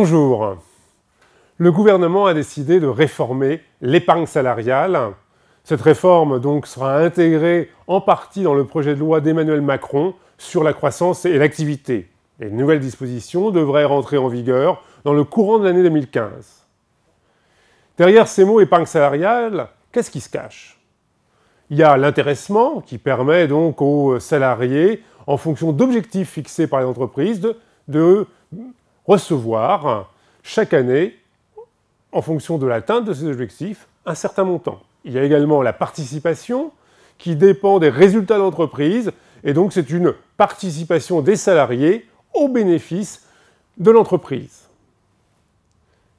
Bonjour. Le gouvernement a décidé de réformer l'épargne salariale. Cette réforme donc sera intégrée en partie dans le projet de loi d'Emmanuel Macron sur la croissance et l'activité. Les nouvelles dispositions devraient rentrer en vigueur dans le courant de l'année 2015. Derrière ces mots épargne salariale, qu'est-ce qui se cache Il y a l'intéressement qui permet donc aux salariés, en fonction d'objectifs fixés par les entreprises, de recevoir chaque année, en fonction de l'atteinte de ces objectifs, un certain montant. Il y a également la participation qui dépend des résultats d'entreprise et donc c'est une participation des salariés au bénéfice de l'entreprise.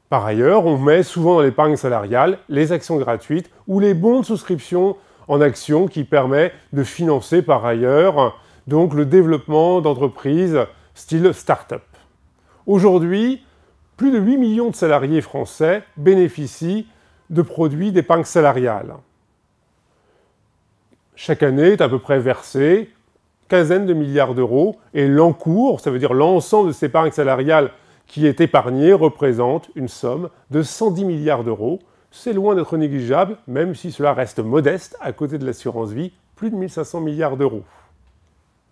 Par ailleurs, on met souvent dans l'épargne salariale les actions gratuites ou les bons de souscription en actions qui permet de financer par ailleurs donc le développement d'entreprises style start-up. Aujourd'hui, plus de 8 millions de salariés français bénéficient de produits d'épargne salariale. Chaque année est à peu près versé quinzaine de milliards d'euros et l'encours, ça veut dire l'ensemble de ces épargne salariale qui est épargnée, représente une somme de 110 milliards d'euros. C'est loin d'être négligeable, même si cela reste modeste à côté de l'assurance vie, plus de 1500 milliards d'euros.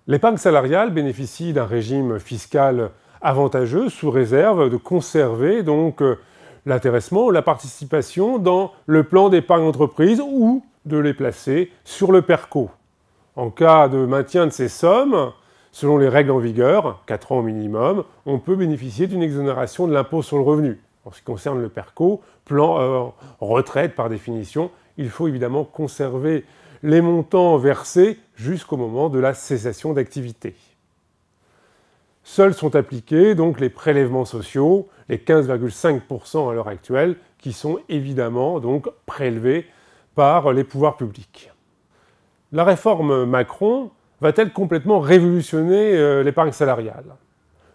L'épargne salariale bénéficie d'un régime fiscal avantageux sous réserve de conserver donc euh, l'intéressement, la participation dans le plan d'épargne entreprise ou de les placer sur le PERCO. En cas de maintien de ces sommes, selon les règles en vigueur, 4 ans au minimum, on peut bénéficier d'une exonération de l'impôt sur le revenu. En ce qui concerne le PERCO, plan euh, retraite par définition, il faut évidemment conserver les montants versés jusqu'au moment de la cessation d'activité. Seuls sont appliqués donc les prélèvements sociaux, les 15,5% à l'heure actuelle, qui sont évidemment donc prélevés par les pouvoirs publics. La réforme Macron va-t-elle complètement révolutionner euh, l'épargne salariale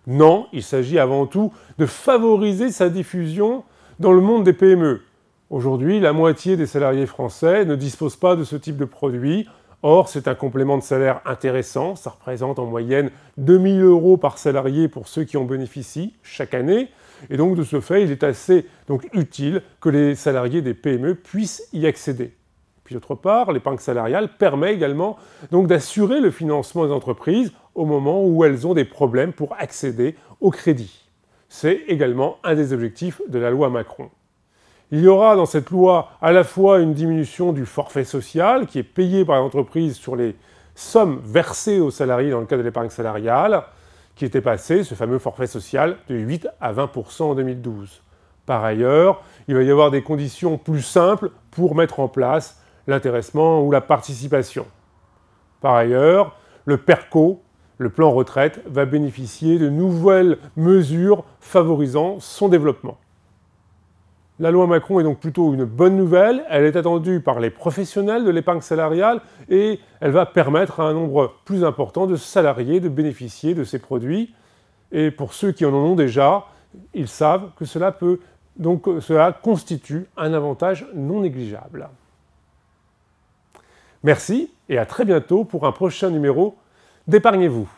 Non, il s'agit avant tout de favoriser sa diffusion dans le monde des PME. Aujourd'hui, la moitié des salariés français ne disposent pas de ce type de produit, Or, c'est un complément de salaire intéressant, ça représente en moyenne 2000 euros par salarié pour ceux qui en bénéficient chaque année, et donc de ce fait, il est assez donc, utile que les salariés des PME puissent y accéder. Puis d'autre part, l'épargne salariale permet également donc d'assurer le financement des entreprises au moment où elles ont des problèmes pour accéder au crédit. C'est également un des objectifs de la loi Macron. Il y aura dans cette loi à la fois une diminution du forfait social qui est payé par l'entreprise sur les sommes versées aux salariés dans le cas de l'épargne salariale, qui était passé, ce fameux forfait social, de 8 à 20 en 2012. Par ailleurs, il va y avoir des conditions plus simples pour mettre en place l'intéressement ou la participation. Par ailleurs, le PERCO, le plan retraite, va bénéficier de nouvelles mesures favorisant son développement. La loi Macron est donc plutôt une bonne nouvelle, elle est attendue par les professionnels de l'épargne salariale et elle va permettre à un nombre plus important de salariés de bénéficier de ces produits. Et pour ceux qui en ont déjà, ils savent que cela peut donc cela constitue un avantage non négligeable. Merci et à très bientôt pour un prochain numéro d'Épargnez-vous.